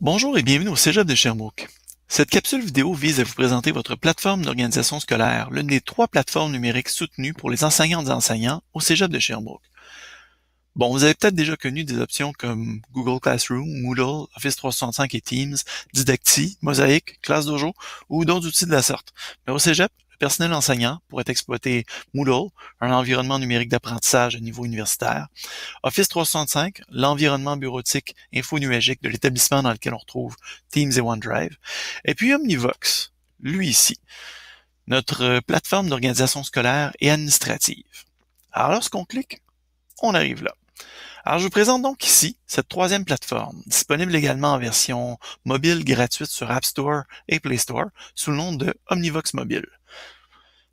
Bonjour et bienvenue au Cégep de Sherbrooke. Cette capsule vidéo vise à vous présenter votre plateforme d'organisation scolaire, l'une des trois plateformes numériques soutenues pour les enseignants et enseignants au Cégep de Sherbrooke. Bon, vous avez peut-être déjà connu des options comme Google Classroom, Moodle, Office 365 et Teams, Didacti, Mosaic, Classe Dojo ou d'autres outils de la sorte. Mais au Cégep, personnel enseignant pourrait exploiter Moodle, un environnement numérique d'apprentissage à niveau universitaire, Office 365, l'environnement bureautique infonuagique de l'établissement dans lequel on retrouve Teams et OneDrive, et puis Omnivox, lui ici, notre euh, plateforme d'organisation scolaire et administrative. Alors lorsqu'on clique, on arrive là. Alors, je vous présente donc ici cette troisième plateforme, disponible également en version mobile gratuite sur App Store et Play Store, sous le nom de Omnivox Mobile.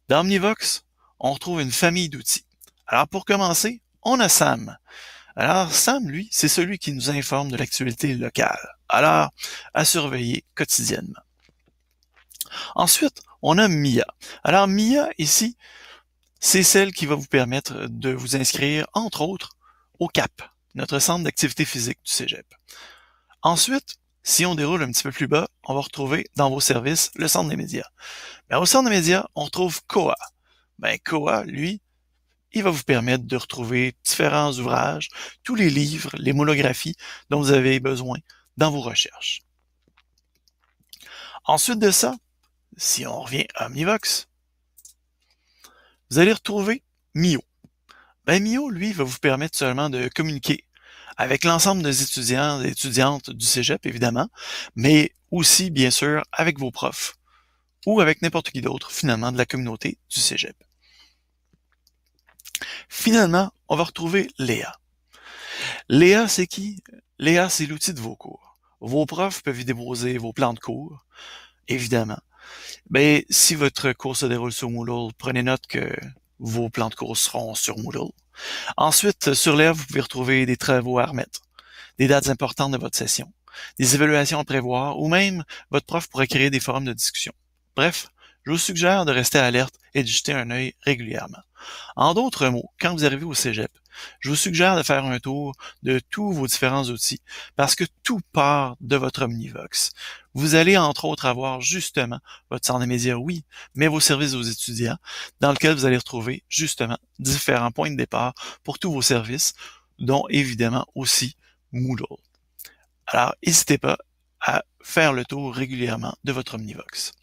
Dans Omnivox, on retrouve une famille d'outils. Alors, pour commencer, on a Sam. Alors, Sam, lui, c'est celui qui nous informe de l'actualité locale. Alors, à surveiller quotidiennement. Ensuite, on a Mia. Alors, Mia, ici, c'est celle qui va vous permettre de vous inscrire, entre autres, au CAP, notre centre d'activité physique du Cégep. Ensuite, si on déroule un petit peu plus bas, on va retrouver dans vos services le centre des médias. mais ben, au centre des médias, on retrouve COA. Ben, COA, lui, il va vous permettre de retrouver différents ouvrages, tous les livres, les monographies dont vous avez besoin dans vos recherches. Ensuite de ça, si on revient à Omnivox, vous allez retrouver Mio ben Mio, lui, va vous permettre seulement de communiquer avec l'ensemble des étudiants et étudiantes du Cégep, évidemment, mais aussi, bien sûr, avec vos profs ou avec n'importe qui d'autre, finalement, de la communauté du Cégep. Finalement, on va retrouver Léa. Léa, c'est qui? Léa, c'est l'outil de vos cours. Vos profs peuvent y déposer vos plans de cours, évidemment. Mais ben, si votre cours se déroule sur Moodle, prenez note que vos plans de cours seront sur Moodle. Ensuite, sur l'air, vous pouvez retrouver des travaux à remettre, des dates importantes de votre session, des évaluations à prévoir, ou même votre prof pourrait créer des forums de discussion. Bref, je vous suggère de rester alerte et de jeter un œil régulièrement. En d'autres mots, quand vous arrivez au Cégep, je vous suggère de faire un tour de tous vos différents outils parce que tout part de votre Omnivox. Vous allez entre autres avoir justement votre centre de médias, oui, mais vos services aux étudiants, dans lequel vous allez retrouver justement différents points de départ pour tous vos services, dont évidemment aussi Moodle. Alors, n'hésitez pas à faire le tour régulièrement de votre Omnivox.